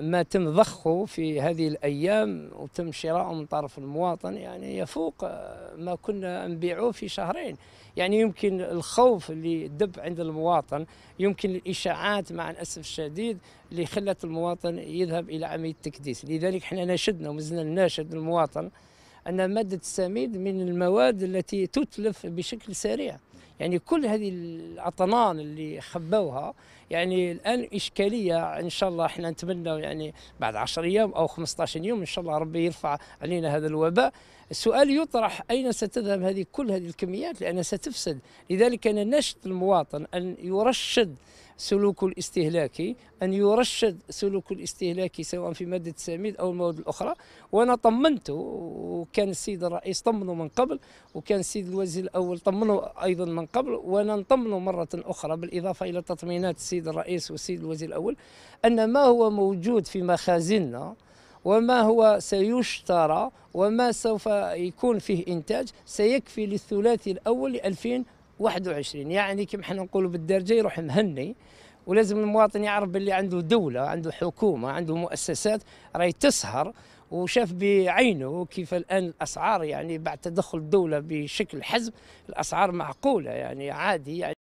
ما تم ضخه في هذه الأيام وتم شراءه من طرف المواطن يعني يفوق آه، ما كنا نبيعه في شهرين يعني يمكن الخوف اللي دب عند المواطن يمكن الإشاعات مع الأسف الشديد اللي خلت المواطن يذهب إلى عملية التكديس لذلك احنا ناشدنا ومازلنا ناشد المواطن أن مادة السميد من المواد التي تتلف بشكل سريع يعني كل هذه الاطنان اللي خبوها يعني الان اشكاليه ان شاء الله احنا نتمنى يعني بعد 10 ايام او 15 يوم ان شاء الله ربي يرفع علينا هذا الوباء السؤال يطرح اين ستذهب هذه كل هذه الكميات لانها ستفسد لذلك انا نشط المواطن ان يرشد سلوكه الاستهلاكي أن يرشد سلوكه الاستهلاكي سواء في مادة السميد أو المواد الأخرى وأنا طمنته وكان السيد الرئيس طمنه من قبل وكان السيد الوزير الأول طمنه أيضا من قبل وأنا نطمنه مرة أخرى بالإضافة إلى تطمينات السيد الرئيس والسيد الوزير الأول أن ما هو موجود في مخازننا وما هو سيشترى وما سوف يكون فيه إنتاج سيكفي للثلاثي الأول 2000 21 يعني كما احنا نقولوا بالدارجه يروح مهني ولازم المواطن يعرف باللي عنده دوله عنده حكومه عنده مؤسسات راهي تسهر وشاف بعينه كيف الان الاسعار يعني بعد تدخل الدوله بشكل حزم الاسعار معقوله يعني عادي يعني